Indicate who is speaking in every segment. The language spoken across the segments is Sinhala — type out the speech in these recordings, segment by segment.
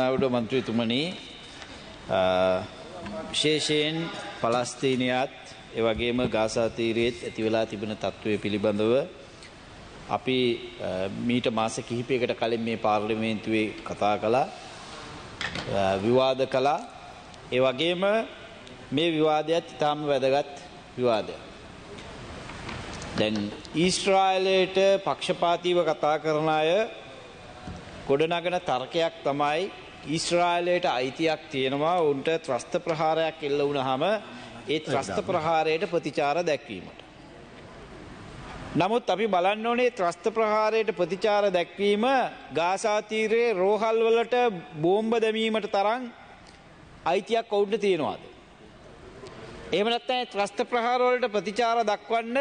Speaker 1: නාවුඩ මන්ත්‍රීතුමනි විශේෂයෙන් පලස්තීනයත් ඒ වගේම ගාසා තීරයේත් ඇති වෙලා තිබෙන තත්ත්වය පිළිබඳව අපි මීට මාස කිහිපයකට කලින් මේ පාර්ලිමේන්තුවේ කතා කළා විවාද කළා ඒ වගේම මේ විවාදයත් ඉතාම වැදගත් විවාදයක් දැන් ඊස්ට්‍රායිලයට පක්ෂපාතීව කතා කරන අය ගොඩනගන තර්කයක් තමයි ඊශ්‍රායලයට අයිතියක් තියෙනවා උන්ට ත්‍රස්ත ප්‍රහාරයක් එල්ල වුණාම ඒ ත්‍රස්ත ප්‍රහාරයට ප්‍රතිචාර දැක්වීමට. නමුත් අපි බලන්න ඕනේ ත්‍රස්ත ප්‍රහාරයට ප්‍රතිචාර දැක්වීම ගාසා තීරයේ රෝහල් වලට බෝම්බ දැමීමට තරම් අයිතියක් ඔවුන්ට තියෙනවාද? එහෙම නැත්නම් ත්‍රස්ත ප්‍රහාර වලට ප්‍රතිචාර දක්වන්න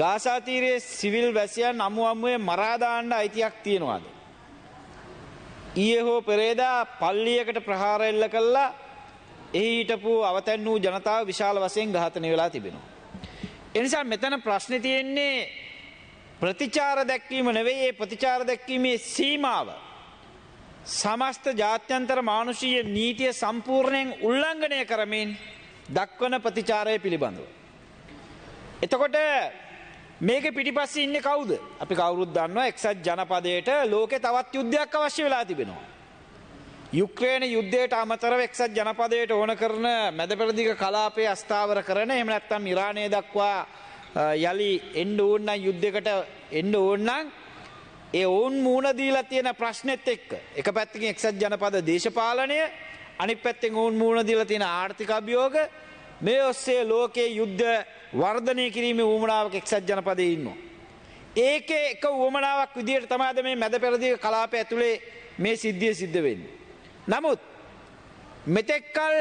Speaker 1: ගාසා තීරයේ සිවිල් වැසියන් අමු අමුවේ මරා දාන්න අයිතියක් තියෙනවාද? ඊයේ හෝ පෙරේදා පල්ලියකට ප්‍රහාර එල්ල කළා එහි හිටපු අවතැන් වූ ජනතාව විශාල වශයෙන් ඝාතනය වෙලා තිබෙනවා. ඒ නිසා මෙතන ප්‍රශ්නේ තියෙන්නේ ප්‍රතිචාර දැක්වීම නෙවෙයි ඒ ප්‍රතිචාර දැක්වීමේ සීමාව. සමස්ත ජාත්‍යන්තර මානුෂීය නීතිය සම්පූර්ණයෙන් උල්ලංඝනය කරමින් දක්වන ප්‍රතිචාරය පිළිබඳව. එතකොට මේකේ පිටිපස්සේ ඉන්නේ කවුද? අපි කවුරුත් දන්නවා එක්සත් ජනපදයට ලෝකේ තවත් යුද්ධයක් අවශ්‍ය වෙලා තිබෙනවා. යුක්‍රේන යුද්ධයට අමතරව එක්සත් ජනපදයට ඕන කරන මැදපෙරදිග කලාපයේ අස්ථාවර කරන එහෙම නැත්නම් ඉරානය දක්වා යලි එන්න ඕන නම් යුද්ධයකට එන්න ඕන නම් ඒ වුන් මූණ දීලා තියෙන ප්‍රශ්නෙත් එක්ක එක පැත්තකින් එක්සත් ජනපද දේශපාලනය අනිත් පැත්තෙන් වුන් මූණ දීලා තියෙන ආර්ථික අභියෝග මේ ඔස්සේ ලෝකයේ යුද්ධ වර්ධනය කිරීමේ ඌමනාවක් එක්සත් ජනපදයේ ඉන්නවා. ඒකේ එක ඌමනාවක් විදියට තමයි මේ මැද පෙරදිග කලාපය ඇතුලේ මේ සිද්ධිය සිද්ධ වෙන්නේ. නමුත් මෙතෙක්කල්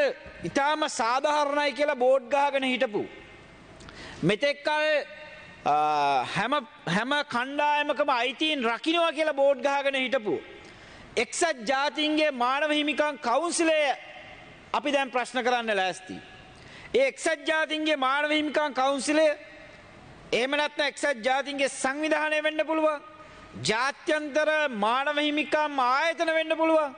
Speaker 1: ඊටාම සාධාරණයි කියලා බෝඩ් ගහගෙන හිටපු මෙතෙක්කල් හැම හැම කණ්ඩායමකම අයිතීන් රකින්නවා කියලා බෝඩ් ගහගෙන හිටපු එක්සත් ජාතීන්ගේ මානව හිමිකම් කවුන්සිලය අපි දැන් ප්‍රශ්න කරන්න ලෑස්තියි. ඒ එක්සත් ජාතින්ගේ මානව හිමිකම් කවුන්සිලය එහෙම නැත්නම් එක්සත් ජාතින්ගේ සංවිධානය වෙන්න පුළුවන්. ජාත්‍යන්තර මානව හිමිකම් ආයතන වෙන්න පුළුවන්.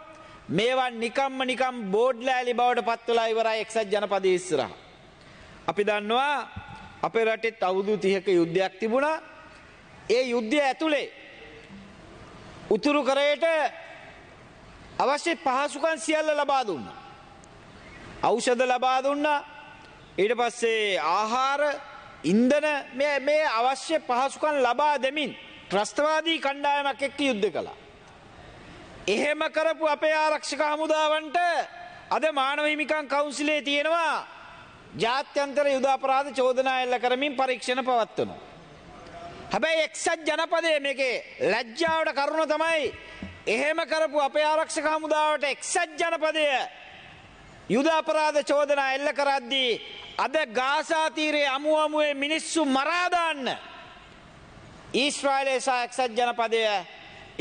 Speaker 1: මේවා නිකම්ම නිකම් බෝඩ් ලෑලි බවට පත් වෙලා ඉවරයි එක්සත් ජනපදයේ ඉස්සරහ. අපි දන්නවා අපේ රටෙත් අවුරුදු 30ක යුද්ධයක් තිබුණා. ඒ යුද්ධය ඇතුලේ උතුරු කරේට අවශ්‍ය පහසුකම් සියල්ල ලබා දුන්නා. ඖෂධ ලබා දුන්නා. ඊට පස්සේ ආහාර ඉන්ධන මේ මේ අවශ්‍ය පහසුකම් ලබා දෙමින් ත්‍රස්තවාදී කණ්ඩායමක් එක්ක යුද්ධ කළා. එහෙම කරපු අපේ ආරක්ෂක හමුදාවන්ට අද මානව හිමිකම් කවුන්සිලේ තියෙනවා ජාත්‍යන්තර යුද අපරාධ චෝදනා එල්ල කරමින් පරීක්ෂණ පවත්වනවා. හැබැයි එක්සත් ජනපදයේ මේකේ ලැජ්ජාවට කරුණ තමයි එහෙම කරපු අපේ ආරක්ෂක හමුදාවට එක්සත් ජනපදය යුද අපරාධ චෝදනා එල්ල කරද්දී අද ගාසා තීරයේ අමු අමුවේ මිනිස්සු මරා දාන්න ඊශ්‍රායලයේ සහ එක්සත් ජනපදය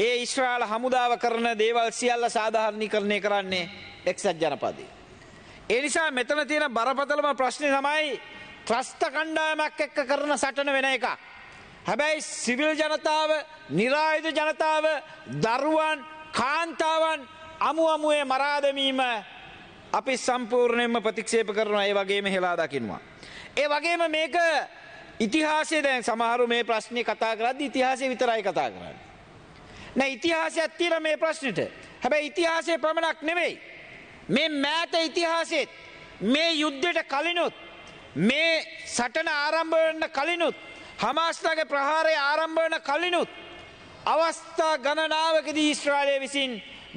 Speaker 1: ඒ ඊශ්‍රායල හමුදාව කරන දේවල් සියල්ල සාධාරණීකරණය කරන්නේ එක්සත් ජනපදයේ. ඒ නිසා මෙතන තියෙන බරපතලම ප්‍රශ්නේ තමයි ත්‍රස්ත කණ්ඩායමක් එක්ක කරන සටන වෙන එක. හැබැයි සිවිල් ජනතාව, નિરાයුධ ජනතාව, දරුවන්, කාන්තාවන් අමු අමුවේ මරා දැමීම අපි සම්පූර්ණයෙන්ම ප්‍රතික්ෂේප කරනවා ඒ වගේම හෙලා දකින්නවා. ඒ වගේම මේක ඉතිහාසයේ දැන් සමහරු මේ ප්‍රශ්නේ කතා කරද්දී ඉතිහාසය විතරයි කතා කරන්නේ. නෑ ඉතිහාසයක් තියෙන මේ ප්‍රශ්නෙට. හැබැයි ඉතිහාසයේ පමණක් නෙවෙයි. මේ මෑත ඉතිහාසෙත් මේ යුද්ධයට කලිනුත් මේ සටන ආරම්භ වෙන්න කලිනුත් හමාස්ලාගේ ප්‍රහාරය ආරම්භ වන කලිනුත් අවස්ථා ගණනාවකදී ඊශ්‍රායලය විසින්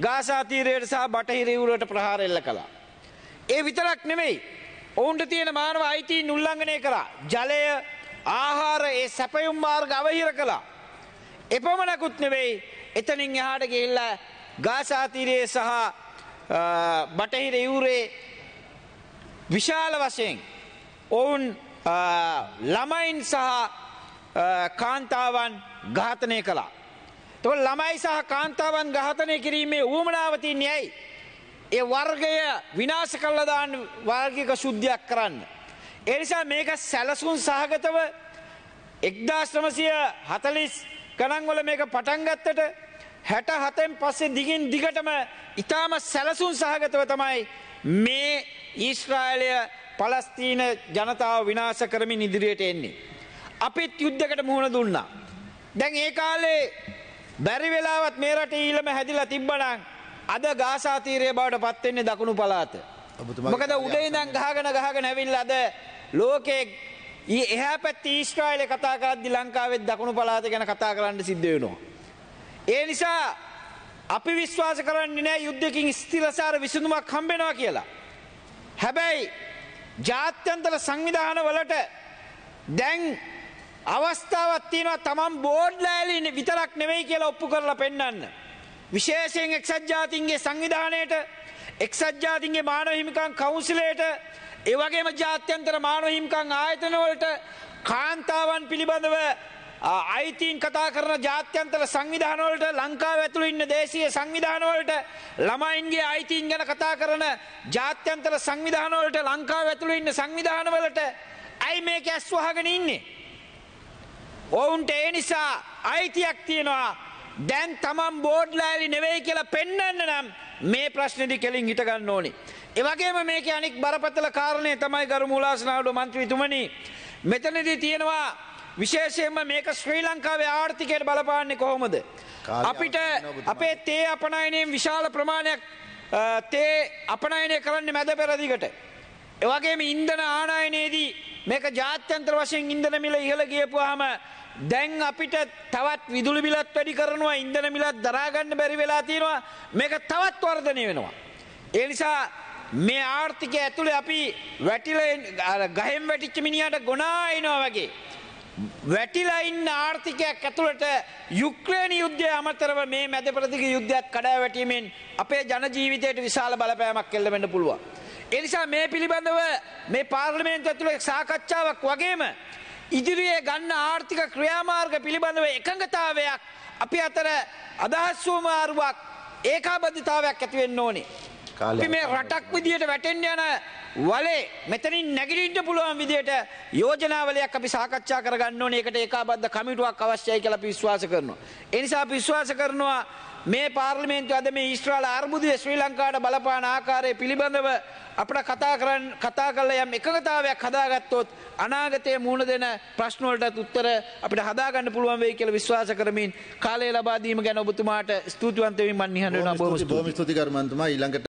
Speaker 1: ගාසා තීරයට සහ බටහිර යුරට ප්‍රහාර එල්ල කළා. ඒ විතරක් නෙමෙයි. ඔවුන්ට තියෙන මානව අයිතීන් උල්ලංඝනය කළා. ජලය, ආහාර ඒ සැපයුම් මාර්ග අවහිර කළා. එපමණකුත් නෙවෙයි. එතනින් එහාට ගිහිල්ලා ගාසා තීරයේ සහ බටහිර යුරේ විශාල වශයෙන් ඔවුන් ළමයින් සහ කාන්තාවන් ඝාතනය කළා. එතකොට ළමයි සහ කාන්තාවන් ඝාතනය කිරීමේ උවමනාව තින්නේ ඇයි? ඒ වර්ගය විනාශ කරලා දාන්න වර්ගික ශුද්ධියක් කරන්න. ඒ නිසා මේක සැලසුම් සහගතව 1940 ගණන් වල මේක පටන් ගත්තට 67න් පස්සේ දිගින් දිගටම ඊටාම සැලසුම් සහගතව තමයි මේ ඊශ්‍රායලය පලස්තීන ජනතාව විනාශ කරමින් ඉදිරියට එන්නේ. අපිත් යුද්ධකට මුහුණ දුන්නා. දැන් ඒ කාලේ බැරි වෙලාවත් මේ රටේ ඊළම හැදිලා තිබ්බනම් අද ගාසාතීරය බවට පත්වෙන්නේ දකුණු පලාත. මොකද උඩයිදන් ගහගන ගහග නැවිල් අද ලෝකයේ ඒ එහැ පැත් ඊස්ට්‍රයිල කතාකරද්දි ලංකාවෙත් දකුණු පලාත ගැන කතා කරන්න සිද්ධයනවා. ඒ නිසා අපි විශ්වාස කරන්නේ නෑ යුද්ධකින් ස්තිලසාර විසඳුමක් හම්බෙනවා කියලා. හැබැයි ජාත්‍යන්තර සංවිධාන වලට දැන් අවස්ථාවත් තියෙනවා තමන් බෝඩ්ලෑලින විතරක් නෙවෙයි කියලා ඔප්පු කරලා පෙන්වන්න. විශේෂයෙන් එක්සත් ජාතීන්ගේ සංවිධානයට එක්සත් ජාතීන්ගේ මානව හිමිකම් කවුන්සිලයට ඒ වගේම ජාත්‍යන්තර මානව හිමිකම් ආයතන වලට කාන්තාවන් පිළිබඳව අයිතීන් කතා කරන ජාත්‍යන්තර සංවිධාන වලට ලංකාව ඇතුළු ඉන්න දේශීය සංවිධාන වලට ළමයින්ගේ අයිතීන් ගැන කතා කරන ජාත්‍යන්තර සංවිධාන වලට ලංකාව ඇතුළු ඉන්න සංවිධාන වලට ඇයි මේක ඇස් වහගෙන ඉන්නේ? ඔවුන්ට ඒ නිසා අයිතියක් තියෙනවා දැන් තමන් බෝඩ්ලෑලි නෙවෙයි කියලා පෙන්වන්න නම් මේ ප්‍රශ්නේදි කෙලින් හිට ගන්න ඕනේ. ඒ වගේම මේකේ අනෙක් බරපතල කාරණේ තමයි ගරු මූලාසනාවඩ മന്ത്രിතුමනි මෙතනදී තියෙනවා විශේෂයෙන්ම මේක ශ්‍රී ලංකාවේ ආර්ථිකයට බලපාන්නේ කොහොමද? අපිට අපේ තේ අපනයනයෙන් විශාල ප්‍රමාණයක් තේ අපනයනය කරන්නේ මැද පෙරදිගට. ඒ වගේම ඉන්ධන ආනයනයේදී මේක ජාත්‍යන්තර වශයෙන් ඉන්ධන මිල ඉහළ ගියපුවාම දැන් අපිට තවත් විදුලි බිලත් වැඩි කරනවා ඉන්ධන මිලත් දරා ගන්න බැරි වෙලා තියෙනවා මේක තවත් වර්ධනය වෙනවා ඒ නිසා මේ ආර්ථිකය ඇතුලේ අපි වැටිලා ගහෙන් වැටිච්ච මිනිහට ගොනා එනවා වගේ වැටිලා ඉන්න ආර්ථිකයක් ඇතුළට යුක්‍රේන යුද්ධය අමතරව මේ මැද ප්‍රතික යුද්ධයක් කඩා වැටීමෙන් අපේ ජන ජීවිතයට විශාල බලපෑමක් එල්ලවෙන්න පුළුවන් එනිසා මේ පිළිබඳව මේ පාර්ලිමේන්තුව ඇතුළේ සාකච්ඡාවක් වගේම ඉදිරියේ ගන්න ආර්ථික ක්‍රියාමාර්ග පිළිබඳව එකඟතාවයක් අපි අතර අදහස් වූ මාරුවක් ඒකාබද්ධතාවයක් ඇති වෙන්න ඕනේ. අපි මේ රටක් විදියට වැටෙන්න යන වලේ මෙතනින් නැගිටින්න පුළුවන් විදියට යෝජනාවලයක් අපි සාකච්ඡා කරගන්න ඕනේ. ඒකට ඒකාබද්ධ කමිටුවක් අවශ්‍යයි කියලා අපි විශ්වාස කරනවා. ඒ නිසා අපි විශ්වාස කරනවා මේ පාර්ලිමේන්තුව අද මේ ඊශ්‍රායල අර්බුදයේ ශ්‍රී ලංකාවට බලපාන ආකාරය පිළිබඳව අපට කතා කරන් කතා කරලා යම් එකඟතාවයක් හදාගත්තොත් අනාගතයේ මුහුණ දෙන ප්‍රශ්න වලටත් උත්තර අපිට හදාගන්න පුළුවන් වෙයි කියලා විශ්වාස කරමින් කාලය ලබා දීම ගැන ඔබතුමාට ස්තුතිවන්ත වෙමින් මම නිහඬ වෙනවා බොහොම ස්තුතියි ඊළඟට